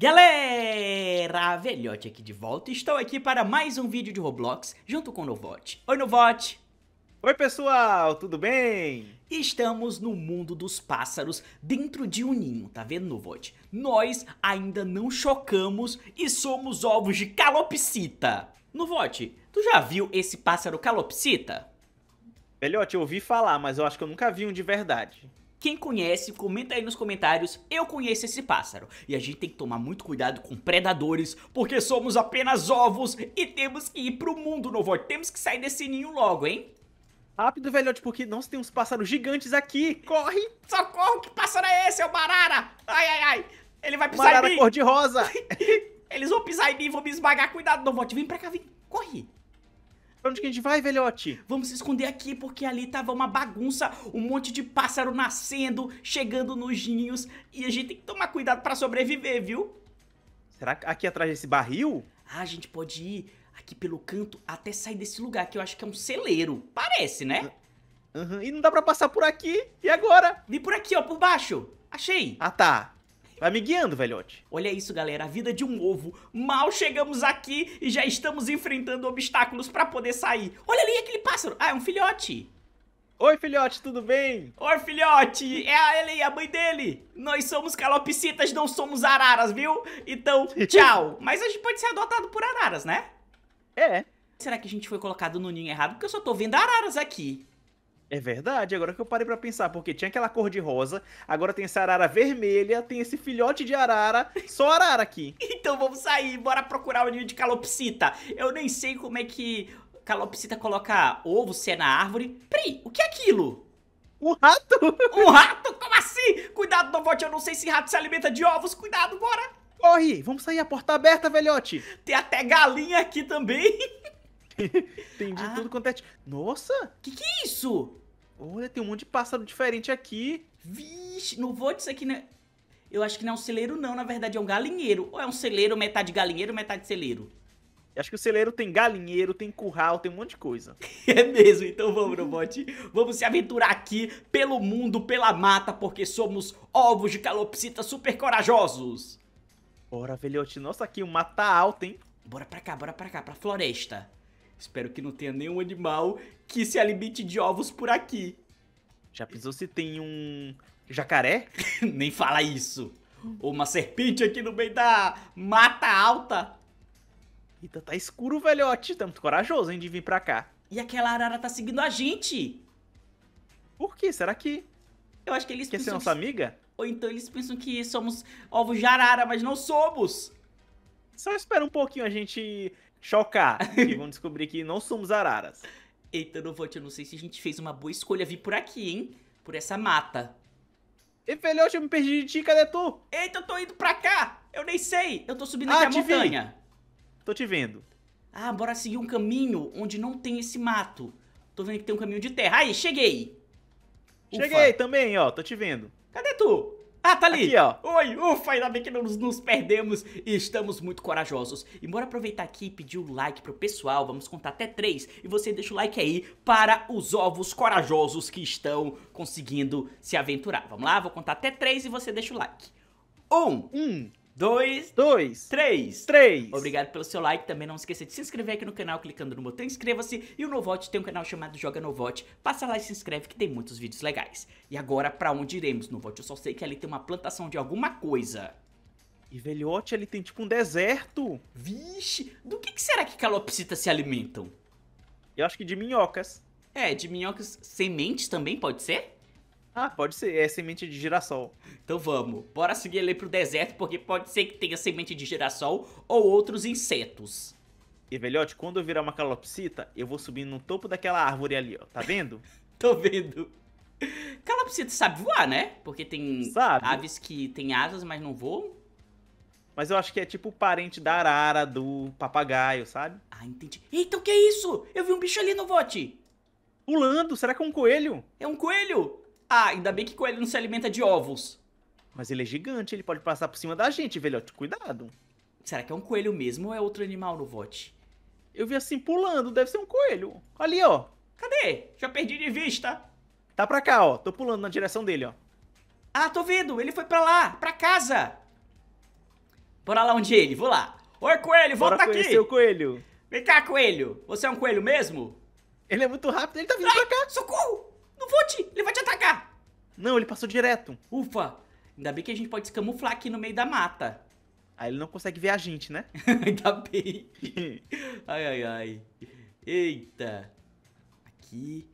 Galera, Velhote aqui de volta, estou aqui para mais um vídeo de Roblox junto com o Novote. Oi Novote! Oi pessoal, tudo bem? Estamos no mundo dos pássaros dentro de um ninho, tá vendo Novote? Nós ainda não chocamos e somos ovos de calopsita. Novote, tu já viu esse pássaro calopsita? Velhote, eu ouvi falar, mas eu acho que eu nunca vi um de verdade. Quem conhece, comenta aí nos comentários, eu conheço esse pássaro. E a gente tem que tomar muito cuidado com predadores, porque somos apenas ovos e temos que ir pro mundo, Novor. Temos que sair desse ninho logo, hein? Rápido, velhote, porque nós temos pássaros gigantes aqui. Corre! Socorro, que pássaro é esse? É o Barara! Ai, ai, ai! Ele vai pisar em mim! cor de rosa! Eles vão pisar em mim, vão me esmagar. Cuidado, Novote. Vem pra cá, vem. Corre. Pra onde que a gente vai, velhote? Vamos se esconder aqui, porque ali tava uma bagunça, um monte de pássaro nascendo, chegando nos ninhos, e a gente tem que tomar cuidado pra sobreviver, viu? Será que aqui atrás desse barril? Ah, a gente pode ir aqui pelo canto até sair desse lugar, que eu acho que é um celeiro. Parece, né? Uhum. E não dá pra passar por aqui. E agora? Vi por aqui, ó, por baixo. Achei. Ah, tá. Vai me guiando, velhote. Olha isso, galera, a vida de um ovo. Mal chegamos aqui e já estamos enfrentando obstáculos pra poder sair. Olha ali aquele pássaro. Ah, é um filhote. Oi, filhote, tudo bem? Oi, filhote, é a e a mãe dele. Nós somos calopsitas, não somos araras, viu? Então, tchau. Mas a gente pode ser adotado por araras, né? É. Será que a gente foi colocado no ninho errado? Porque eu só tô vendo araras aqui. É verdade, agora que eu parei para pensar, porque tinha aquela cor de rosa, agora tem essa arara vermelha, tem esse filhote de arara, só arara aqui. então vamos sair, bora procurar o ninho de calopsita. Eu nem sei como é que calopsita coloca ovo, se é na árvore. Pri, o que é aquilo? Um rato? Um rato? Como assim? Cuidado, Novote, eu não sei se rato se alimenta de ovos, cuidado, bora. Corre, vamos sair, a porta aberta, velhote. Tem até galinha aqui também. Entendi ah. tudo quanto é... Nossa! Que que é isso? Olha, tem um monte de pássaro diferente aqui. Vixe, não vou dizer que... Né? Eu acho que não é um celeiro não, na verdade é um galinheiro. Ou é um celeiro, metade galinheiro, metade celeiro? Acho que o celeiro tem galinheiro, tem curral, tem um monte de coisa. É mesmo, então vamos, Robote. Vamos se aventurar aqui pelo mundo, pela mata, porque somos ovos de calopsita super corajosos. Bora, velhote. Nossa, aqui o um mata alto, hein? Bora pra cá, bora pra cá, pra floresta. Espero que não tenha nenhum animal que se alimente de ovos por aqui. Já pensou se tem um jacaré? Nem fala isso. Ou uma serpente aqui no meio da mata alta. Eita, tá escuro, velhote. Tá muito corajoso, hein, de vir pra cá. E aquela arara tá seguindo a gente. Por quê? Será que... Eu acho que eles Quer ser é nossa que... amiga? Ou então eles pensam que somos ovos de arara, mas não somos. Só espera um pouquinho, a gente chocar e vão descobrir que não somos araras. Eita, Novote, eu não sei se a gente fez uma boa escolha vir por aqui, hein? Por essa mata. E Felhote, eu me perdi de ti, cadê tu? Eita, eu tô indo pra cá! Eu nem sei! Eu tô subindo ah, aqui a montanha. Vi. Tô te vendo. Ah, bora seguir um caminho onde não tem esse mato. Tô vendo que tem um caminho de terra. Aí, cheguei! Ufa. Cheguei também, ó, tô te vendo. Cadê tu? Ah, tá ali! Aqui, ó. Oi, ufa, ainda bem que não nos, perdemos e estamos muito corajosos. E bora aproveitar aqui e pedir o like pro pessoal, vamos contar até três. E você deixa o like aí para os ovos corajosos que estão conseguindo se aventurar. Vamos lá, vou contar até três e você deixa o like. Um, um dois, dois, três, três. Obrigado pelo seu like. Também não esqueça de se inscrever aqui no canal clicando no botão inscreva-se. E o Novote tem um canal chamado Joga Novote. Passa lá e se inscreve que tem muitos vídeos legais. E agora para onde iremos, Novote? Eu só sei que ali tem uma plantação de alguma coisa. E Velhote, ele tem tipo um deserto. Vixe, do que, que será que calopsitas se alimentam? Eu acho que de minhocas. É, de minhocas sementes também pode ser? Ah, pode ser. É semente de girassol. Então vamos. Bora seguir ele pro deserto, porque pode ser que tenha semente de girassol ou outros insetos. E, velhote, quando eu virar uma calopsita, eu vou subir no topo daquela árvore ali, ó. Tá vendo? Tô vendo. Calopsita sabe voar, né? Porque tem sabe. aves que tem asas, mas não voam. Mas eu acho que é tipo o parente da arara, do papagaio, sabe? Ah, entendi. Eita, o então que é isso? Eu vi um bicho ali no vote. Pulando, será que é um coelho? É um coelho? Ah, ainda bem que coelho não se alimenta de ovos. Mas ele é gigante, ele pode passar por cima da gente, velhote. Cuidado. Será que é um coelho mesmo ou é outro animal no vote? Eu vi assim pulando, deve ser um coelho. Ali, ó. Cadê? Já perdi de vista. Tá pra cá, ó. Tô pulando na direção dele, ó. Ah, tô vendo. Ele foi pra lá, pra casa. Bora lá onde ele, vou lá. Oi, coelho, volta Bora aqui. Bora o coelho. Vem cá, coelho. Você é um coelho mesmo? Ele é muito rápido, ele tá vindo Ai, pra cá. Socorro! Não volte, Ele vai te atacar! Não, ele passou direto. Ufa! Ainda bem que a gente pode se camuflar aqui no meio da mata. Aí ele não consegue ver a gente, né? Ainda bem. ai, ai, ai. Eita. Aqui.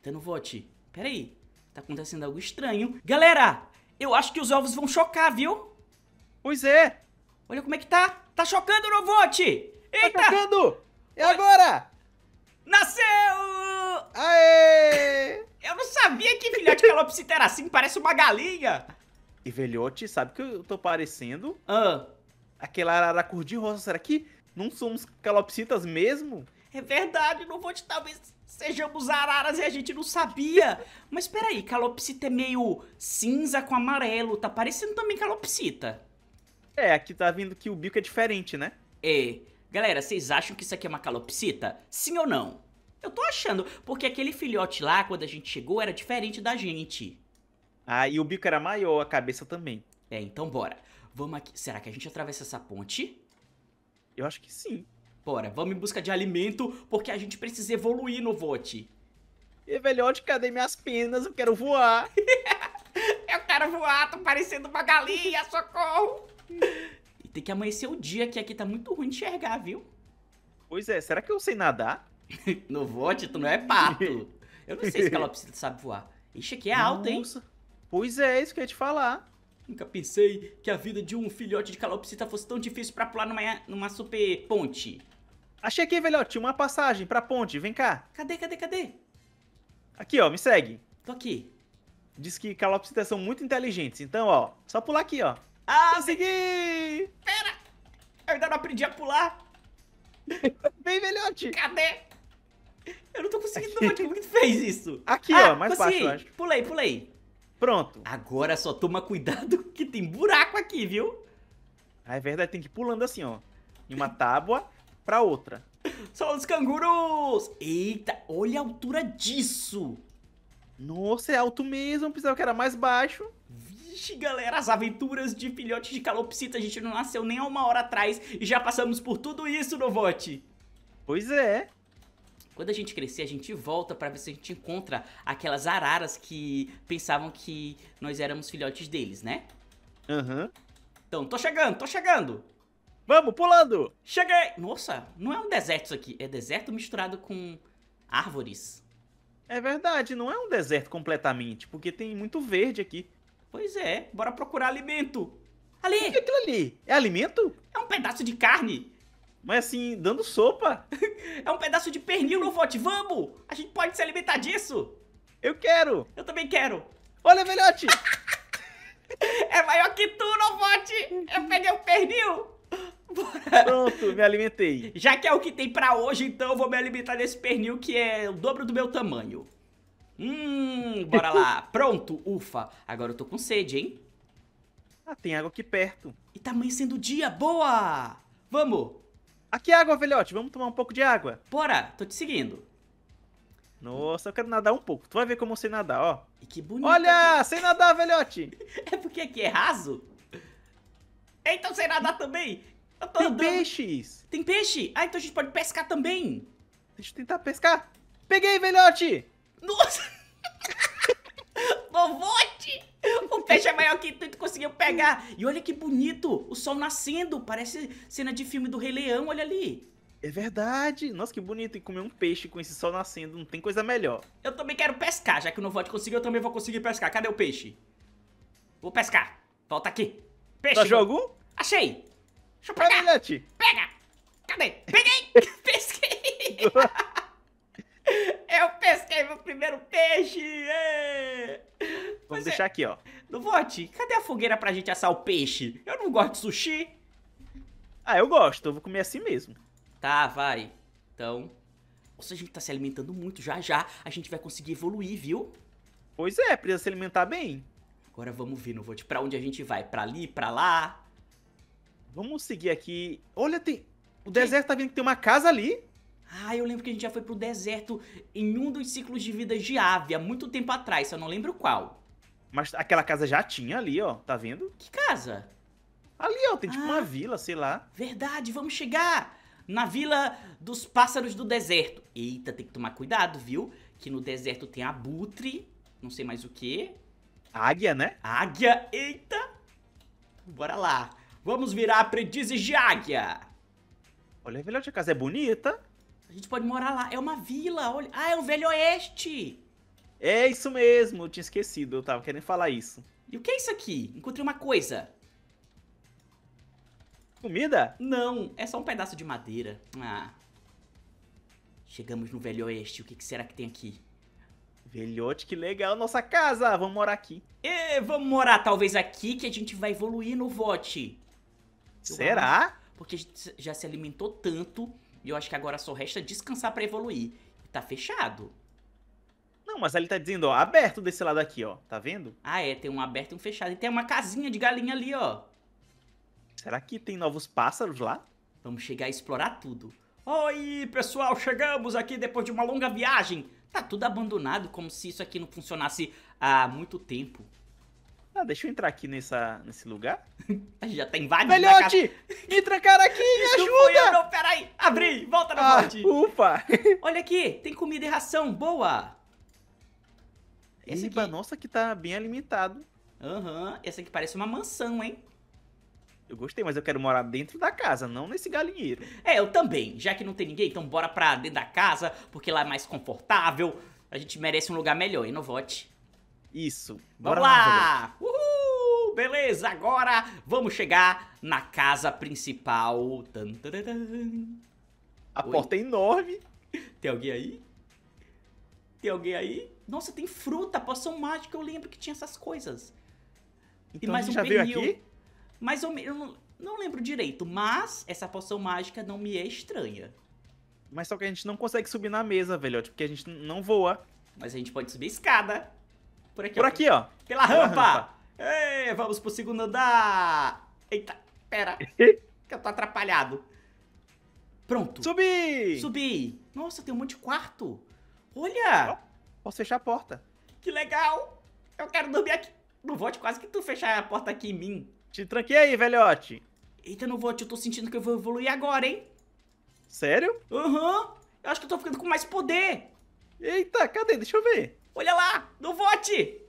Tá no vote. Pera aí. Tá acontecendo algo estranho. Galera, eu acho que os ovos vão chocar, viu? Pois é. Olha como é que tá. Tá chocando no vote. Tá Eita. Tá chocando. E é agora. Nasceu. Aê. Eu não sabia que filhote de calopsita era assim, parece uma galinha. E velhote, sabe o que eu tô parecendo? Ah. Aquela cor de rosa, será que não somos calopsitas mesmo? É verdade, não vou te talvez sejamos araras e a gente não sabia. Mas peraí, calopsita é meio cinza com amarelo, tá parecendo também calopsita. É, aqui tá vindo que o bico é diferente, né? É. Galera, vocês acham que isso aqui é uma calopsita? Sim ou não? Eu tô achando, porque aquele filhote lá, quando a gente chegou, era diferente da gente. Ah, e o bico era maior, a cabeça também. É, então bora. Vamos aqui. Será que a gente atravessa essa ponte? Eu acho que sim. Bora, vamos em busca de alimento, porque a gente precisa evoluir no vote. E velhote, cadê minhas penas? Eu quero voar. eu quero voar, tô parecendo uma galinha, socorro! e tem que amanhecer o dia, que aqui tá muito ruim de enxergar, viu? Pois é, será que eu sei nadar? no vote, tu não é pato. Eu não sei se calopsita sabe voar. Ixi, aqui é alto, hein? Pois é, isso que eu ia te falar. Nunca pensei que a vida de um filhote de calopsita fosse tão difícil pra pular numa, numa super ponte. Achei aqui, velhote, uma passagem pra ponte, vem cá. Cadê, cadê, cadê? Aqui, ó, me segue. Tô aqui. Diz que calopsitas são muito inteligentes, então, ó, só pular aqui, ó. Ah, segui. Pera! Eu ainda não aprendi a pular. Vem, velhote. Cadê? Eu não tô conseguindo tomar aqui. Como que tu fez isso? Aqui, ah, ó, mais consegui. baixo, eu acho. Pulei, pulei. Pronto. Agora só toma cuidado que tem buraco aqui, viu? Ah, é verdade, tem que ir pulando assim, ó. De uma tábua pra outra. Só os cangurus! Eita, olha a altura disso! Nossa, é alto mesmo, pensava que era mais baixo. Vixe, galera, as aventuras de filhote de calopsita, a gente não nasceu nem há uma hora atrás e já passamos por tudo isso, Novote. Pois é. Quando a gente crescer, a gente volta para ver se a gente encontra aquelas araras que pensavam que nós éramos filhotes deles, né? Aham. Uhum. Então, tô chegando, tô chegando! Vamos, pulando! Cheguei! Nossa, não é um deserto isso aqui. É deserto misturado com árvores. É verdade, não é um deserto completamente, porque tem muito verde aqui. Pois é, bora procurar alimento. Ali! O que é aquilo ali? É alimento? É um pedaço de carne. Mas assim, dando sopa. é um pedaço de pernil, Novote, vamos! A gente pode se alimentar disso! Eu quero! Eu também quero! Olha, velhote! É, é maior que tu, Novote! Eu peguei o um pernil! Pronto, me alimentei. Já que é o que tem pra hoje, então eu vou me alimentar desse pernil que é o dobro do meu tamanho. Hum, bora lá. Pronto, ufa. Agora eu tô com sede, hein? Ah, tem água aqui perto. E tá amanhecendo o dia, boa! Vamos! Aqui é água, velhote. Vamos tomar um pouco de água. Bora, tô te seguindo. Nossa, eu quero nadar um pouco. Tu vai ver como eu sei nadar, ó. E que bonito. Olha, sei nadar, velhote. é porque aqui é raso? Então sei nadar também. Eu tô Tem andando. peixes. Tem peixe? Ah, então a gente pode pescar também. Deixa eu tentar pescar. Peguei, velhote. Nossa. É maior que tu, tu conseguiu pegar. E olha que bonito, o sol nascendo, parece cena de filme do Rei Leão, olha ali. É verdade. Nossa, que bonito. E comer um peixe com esse sol nascendo, não tem coisa melhor. Eu também quero pescar, já que o Novote conseguiu, eu também vou conseguir pescar. Cadê o peixe? Vou pescar. Volta aqui. Peixe. Tá jogo? Achei. Deixa eu pegar. Pega. Cadê? Peguei. Pesquei. pesquei meu primeiro peixe! É. Vamos Mas é. deixar é... aqui, ó. No cadê a fogueira pra gente assar o peixe? Eu não gosto de sushi. Ah, eu gosto, eu vou comer assim mesmo. Tá, vai. Então. Nossa, a gente tá se alimentando muito, já já a gente vai conseguir evoluir, viu? Pois é, precisa se alimentar bem. Agora vamos ver no pra onde a gente vai, pra ali, pra lá. Vamos seguir aqui. Olha, tem. O que? deserto tá vendo que tem uma casa ali. Ah, eu lembro que a gente já foi pro deserto em um dos ciclos de vida de ave, há muito tempo atrás, só não lembro qual. Mas aquela casa já tinha ali, ó, tá vendo? Que casa? Ali, ó, tem tipo ah, uma vila, sei lá. Verdade, vamos chegar na vila dos pássaros do deserto. Eita, tem que tomar cuidado, viu? Que no deserto tem abutre, não sei mais o que. Águia, né? Águia, eita! Bora lá. Vamos virar aprendizes de águia. Olha, a vila casa é bonita. A gente pode morar lá. É uma vila, olha. Ah, é o Velho Oeste! É isso mesmo, eu tinha esquecido, eu tava querendo falar isso. E o que é isso aqui? Encontrei uma coisa. Comida? Não, é só um pedaço de madeira. Ah. Chegamos no Velho Oeste, o que, será que tem aqui? Velhote, que legal, nossa casa, vamos morar aqui. E vamos morar talvez aqui que a gente vai evoluir no vote. Será? Porque a gente já se alimentou tanto e eu acho que agora só resta descansar para evoluir. E tá fechado. Não, mas ele tá dizendo, ó, aberto desse lado aqui, ó. Tá vendo? Ah, é, tem um aberto e um fechado. E tem uma casinha de galinha ali, ó. Será que tem novos pássaros lá? Vamos chegar a explorar tudo. Oi, pessoal, chegamos aqui depois de uma longa viagem. Tá tudo abandonado, como se isso aqui não funcionasse há muito tempo. Ah, deixa eu entrar aqui nessa, nesse lugar. A gente Já tem vários. Velhote! Ca... Entra, cara, aqui! Me ajuda! Não, peraí! Abri! Volta na ah, Ufa! Olha aqui, tem comida e ração, boa! Esse aqui... nossa, que tá bem alimentado. Aham, uhum. essa aqui parece uma mansão, hein? Eu gostei, mas eu quero morar dentro da casa, não nesse galinheiro. É, eu também. Já que não tem ninguém, então bora pra dentro da casa, porque lá é mais confortável. A gente merece um lugar melhor, hein, não isso. Bora Vamos lá! lá Uhul! Beleza, agora vamos chegar na casa principal. A Oi. porta é enorme. Tem alguém aí? Tem alguém aí? Nossa, tem fruta, poção mágica. Eu lembro que tinha essas coisas. Então, e mais um já pernil. veio aqui? Mais ou menos. Não, não lembro direito, mas essa poção mágica não me é estranha. Mas só que a gente não consegue subir na mesa, velhote, porque a gente não voa. Mas a gente pode subir a escada. Por aqui, Por ó. aqui, ó. Pela rampa. Ei, vamos pro segundo andar. Eita, pera. que eu tô atrapalhado. Pronto. Subi! Subi. Nossa, tem um monte de quarto. Olha. Oh, posso fechar a porta. Que legal. Eu quero dormir aqui. Não volte quase que tu fechar a porta aqui em mim. Te tranquei aí, velhote. Eita, não volte. Eu tô sentindo que eu vou evoluir agora, hein. Sério? Aham. Uhum. Eu acho que eu tô ficando com mais poder. Eita, cadê? Deixa eu ver. Olha lá, não vote!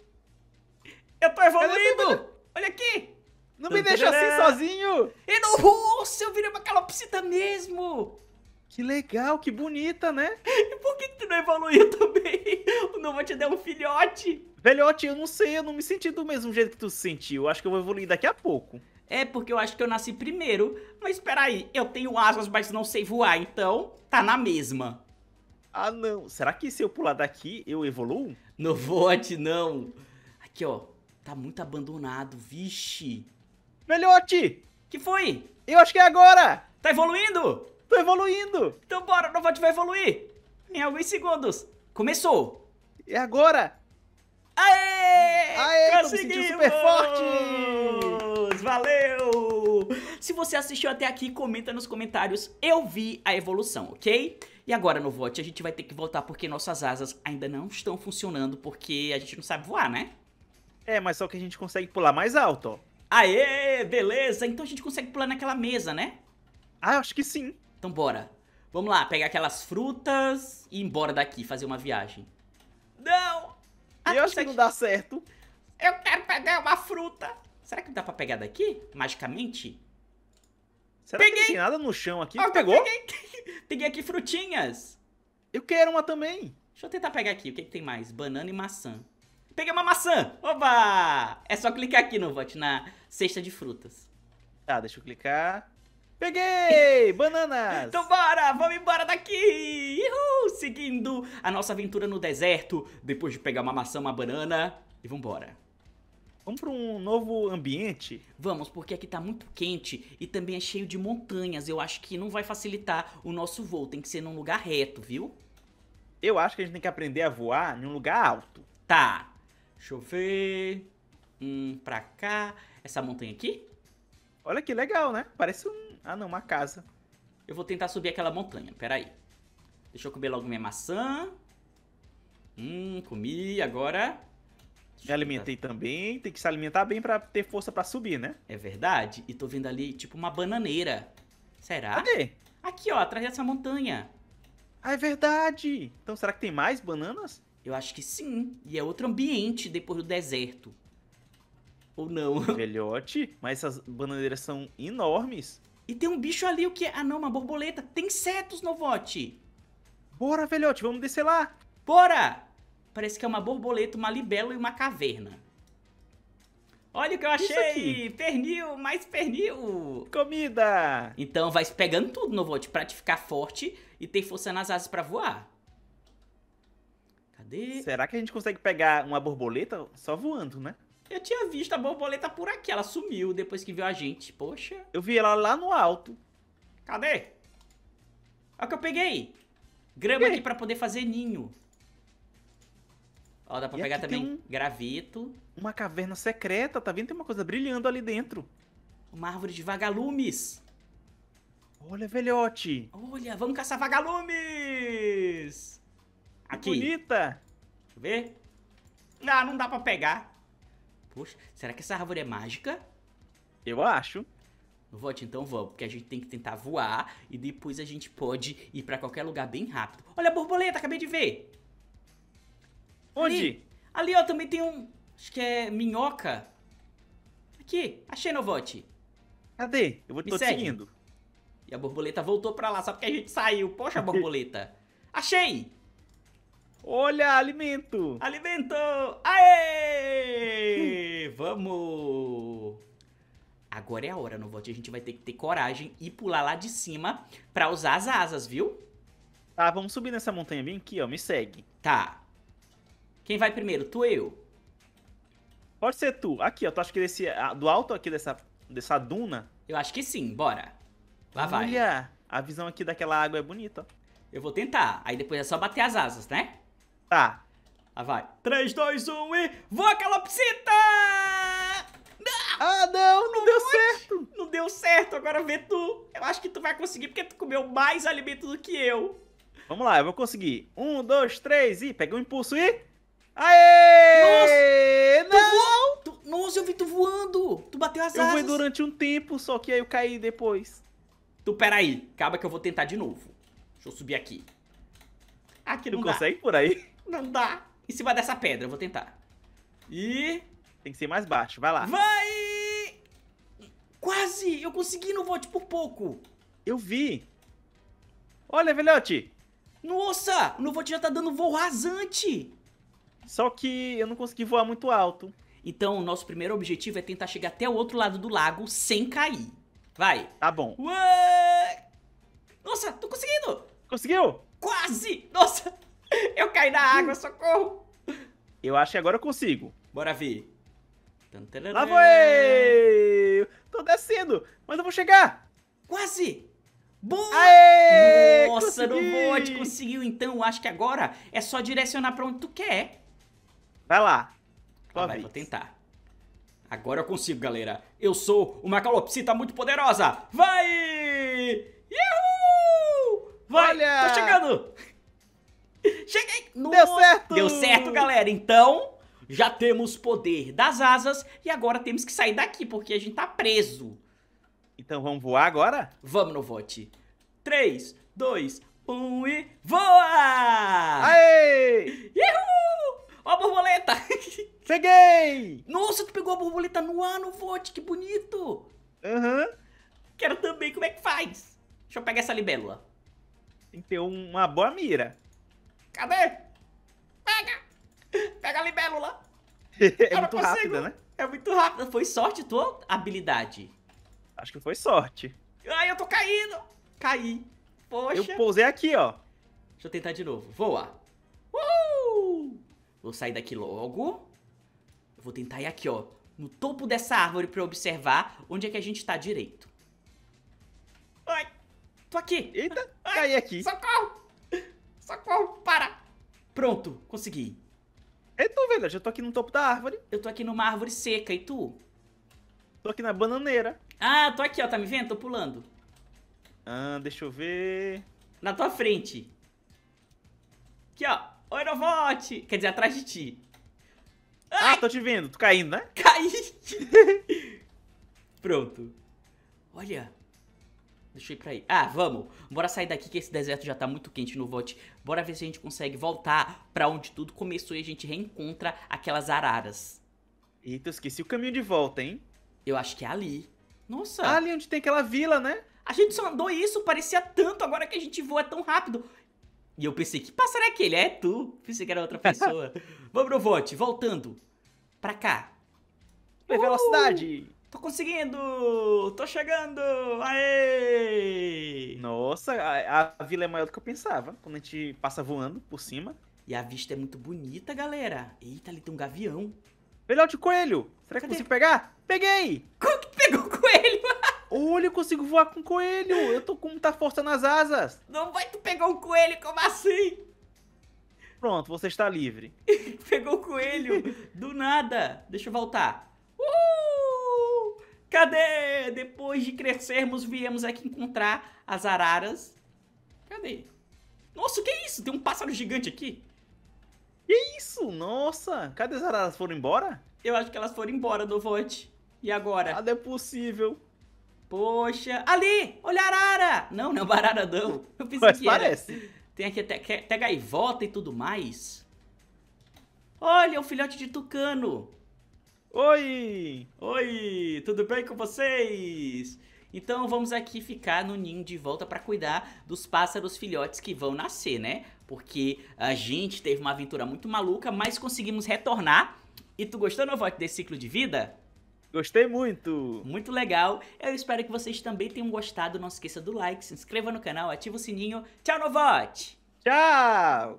Eu tô evoluindo! Olha aqui! Não me deixa assim sozinho! E no nossa, eu virei uma calopsita mesmo! Que legal, que bonita, né? E por que, tu não evoluiu também? O Nova te deu um filhote. Velhote, eu não sei, eu não me senti do mesmo jeito que tu se sentiu. Eu acho que eu vou evoluir daqui a pouco. É, porque eu acho que eu nasci primeiro. Mas espera aí, eu tenho asas, mas não sei voar, então tá na mesma. Ah, não. Será que se eu pular daqui, eu evoluo? No vote, não. Aqui, ó. Tá muito abandonado, vixe. Velhote! Que foi? Eu acho que é agora! Tá evoluindo? Tô evoluindo! Então bora, o novote vai evoluir! Em alguns segundos. Começou! É agora! Aê! Aê, conseguimos! super forte! Valeu! Se você assistiu até aqui, comenta nos comentários. Eu vi a evolução, ok? E agora no vote a gente vai ter que voltar porque nossas asas ainda não estão funcionando porque a gente não sabe voar, né? É, mas só que a gente consegue pular mais alto, ó. Aê, beleza! Então a gente consegue pular naquela mesa, né? Ah, acho que sim. Então bora. Vamos lá, pegar aquelas frutas e ir embora daqui, fazer uma viagem. Não! eu ah, acho que não dá certo. Eu quero pegar uma fruta. Será que dá pra pegar daqui? Magicamente? Será peguei. que não tem nada no chão aqui? Ah, pegou? Peguei. peguei aqui frutinhas. Eu quero uma também. Deixa eu tentar pegar aqui. O que, que tem mais? Banana e maçã. Peguei uma maçã. Oba! É só clicar aqui no vote, na cesta de frutas. Tá, deixa eu clicar. Peguei! Bananas! então bora! Vamos embora daqui! Uhul! Seguindo a nossa aventura no deserto, depois de pegar uma maçã, uma banana e vambora. Vamos para um novo ambiente? Vamos, porque aqui tá muito quente e também é cheio de montanhas. Eu acho que não vai facilitar o nosso voo. Tem que ser num lugar reto, viu? Eu acho que a gente tem que aprender a voar em um lugar alto. Tá. Deixa eu ver. Hum, pra cá. Essa montanha aqui? Olha que legal, né? Parece um. Ah, não, uma casa. Eu vou tentar subir aquela montanha. Pera aí. Deixa eu comer logo minha maçã. Hum, comi. Agora me alimentei também, tem que se alimentar bem para ter força para subir, né? É verdade. E tô vendo ali, tipo, uma bananeira. Será? Cadê? Aqui, ó, atrás dessa montanha. Ah, é verdade. Então, será que tem mais bananas? Eu acho que sim. E é outro ambiente depois do deserto. Ou não. Velhote, mas essas bananeiras são enormes. E tem um bicho ali, o que Ah, não, uma borboleta. Tem insetos, Novote. Bora, velhote, vamos descer lá. Bora! Parece que é uma borboleta, uma libelo e uma caverna. Olha o que eu achei! Pernil, mais pernil! Comida! Então vai pegando tudo no Volt pra te ficar forte e ter força nas asas pra voar. Cadê? Será que a gente consegue pegar uma borboleta só voando, né? Eu tinha visto a borboleta por aqui, ela sumiu depois que viu a gente, poxa. Eu vi ela lá no alto. Cadê? Olha o que eu peguei! Grama aqui pra poder fazer ninho. Ó, dá pra e pegar também um, gravito. Uma caverna secreta, tá vendo? Tem uma coisa brilhando ali dentro. Uma árvore de vagalumes. Olha, velhote. Olha, vamos caçar vagalumes. Aqui. Que bonita. Deixa eu ver. Ah, não dá pra pegar. Poxa, será que essa árvore é mágica? Eu acho. Vote, então vamos, porque a gente tem que tentar voar e depois a gente pode ir pra qualquer lugar bem rápido. Olha a borboleta, acabei de ver. Onde? Ali, ali, ó, também tem um... Acho que é minhoca. Aqui, achei Novote. Cadê? Eu vou, tô segue. te seguindo. E a borboleta voltou pra lá, só porque a gente saiu. Poxa, borboleta. Achei! Olha, alimento! Alimento! Aê! Vamos! Agora é a hora, Novote. A gente vai ter que ter coragem e pular lá de cima pra usar as asas, viu? Tá, vamos subir nessa montanha bem aqui, ó. Me segue. Tá. Quem vai primeiro, tu ou eu? Pode ser tu. Aqui, ó. Tu acha que desse, do alto aqui dessa, dessa duna? Eu acho que sim, bora. Lá Olha, vai. Olha, a visão aqui daquela água é bonita, ó. Eu vou tentar. Aí depois é só bater as asas, né? Tá. Lá vai. 3, 2, 1 e... Voa, calopsita! Ah! ah, não! Não, não deu é? certo! Não deu certo. Agora vê tu. Eu acho que tu vai conseguir porque tu comeu mais alimento do que eu. Vamos lá, eu vou conseguir. Um, dois, três e... Pega um impulso e... Aê! Nossa! Não! Tu voou? Tu... Nossa, eu vi tu voando! Tu bateu as eu asas. Eu fui durante um tempo, só que aí eu caí depois. Tu, peraí. Acaba que eu vou tentar de novo. Deixa eu subir aqui. Aqui não dá. consegue por aí? Não dá. Em cima dessa pedra, eu vou tentar. E... Tem que ser mais baixo, vai lá. Vai! Quase! Eu consegui no vote por pouco. Eu vi. Olha, velhote. Nossa, o Novot já tá dando voo rasante. Só que eu não consegui voar muito alto. Então, o nosso primeiro objetivo é tentar chegar até o outro lado do lago sem cair. Vai. Tá bom. Ué! Nossa, tô conseguindo! Conseguiu? Quase! Nossa, eu caí na água, socorro! Eu acho que agora eu consigo. Bora ver. Lá vou eu! Tô descendo, mas eu vou chegar! Quase! Boa! Aê, Nossa, consegui. no bote, conseguiu. Então, acho que agora é só direcionar pra onde tu quer. Vai lá. Ah, vai, vou tentar. Agora eu consigo, galera. Eu sou uma calopsita muito poderosa. Vai! Uhul! Vai! Olha! Tô chegando! Cheguei! Nossa. Deu certo! Deu certo, galera. Então, já temos poder das asas e agora temos que sair daqui, porque a gente tá preso. Então vamos voar agora? Vamos, Novote. 3, 2, 1 e voa! Aê! Uhul! Ó a borboleta! Peguei! Nossa, tu pegou a borboleta no ar, no vote, que bonito! Aham. Uhum. Quero também, como é que faz? Deixa eu pegar essa libélula. Tem que ter uma boa mira. Cadê? Pega! Pega a libélula! é muito rápida, né? É muito rápida. Foi sorte tua habilidade? Acho que foi sorte. Ai, eu tô caindo! Caí. Poxa. Eu pousei aqui, ó. Deixa eu tentar de novo. Voa. Vou sair daqui logo. vou tentar ir aqui, ó. No topo dessa árvore pra observar onde é que a gente tá direito. Ai, tô aqui. Eita, Ai, caí aqui. Socorro. Socorro, para. Pronto, consegui. É tu, velho. Eu tô aqui no topo da árvore. Eu tô aqui numa árvore seca. E tu? Tô aqui na bananeira. Ah, tô aqui, ó. Tá me vendo? Tô pulando. Ah, deixa eu ver. Na tua frente. Aqui, ó. Oi, Novote! Quer dizer, atrás de ti. Ai! Ah, tô te vendo. tô caindo, né? Caí! Pronto. Olha. Deixa eu ir pra aí. Ah, vamos. Bora sair daqui que esse deserto já tá muito quente no Bora ver se a gente consegue voltar pra onde tudo começou e a gente reencontra aquelas araras. Eita, eu esqueci o caminho de volta, hein? Eu acho que é ali. Nossa. ali onde tem aquela vila, né? A gente só andou isso, parecia tanto, agora que a gente voa é tão rápido. E eu pensei, que pássaro é aquele? É tu. Pensei que era outra pessoa. Vamos pro vote, voltando. Pra cá. velocidade. Tô conseguindo! Tô chegando! Aê! Nossa, a, a vila é maior do que eu pensava, quando a gente passa voando por cima. E a vista é muito bonita, galera. Eita, ali tem um gavião. Velhote coelho! Será Cadê? que eu consigo pegar? Peguei! Como que pegou o Olha, eu consigo voar com um coelho. Eu tô com muita força nas asas. Não vai tu pegar um coelho, como assim? Pronto, você está livre. Pegou o coelho do nada. Deixa eu voltar. Uh! Cadê? Depois de crescermos, viemos aqui encontrar as araras. Cadê? Nossa, o que é isso? Tem um pássaro gigante aqui. Que isso? Nossa! Cadê as araras? Foram embora? Eu acho que elas foram embora do E agora? Nada é possível. Poxa, ali, olha a arara. Não, não é bararadão. Eu pensei Mas que parece. Era. Tem aqui até, até gaivota e tudo mais. Olha, o é filhote de tucano. Oi! Oi, tudo bem com vocês? Então vamos aqui ficar no ninho de volta para cuidar dos pássaros filhotes que vão nascer, né? Porque a gente teve uma aventura muito maluca, mas conseguimos retornar. E tu gostou, Novote, desse ciclo de vida? Gostei muito! Muito legal. Eu espero que vocês também tenham gostado. Não se esqueça do like, se inscreva no canal, ativa o sininho. Tchau, Novote! Tchau!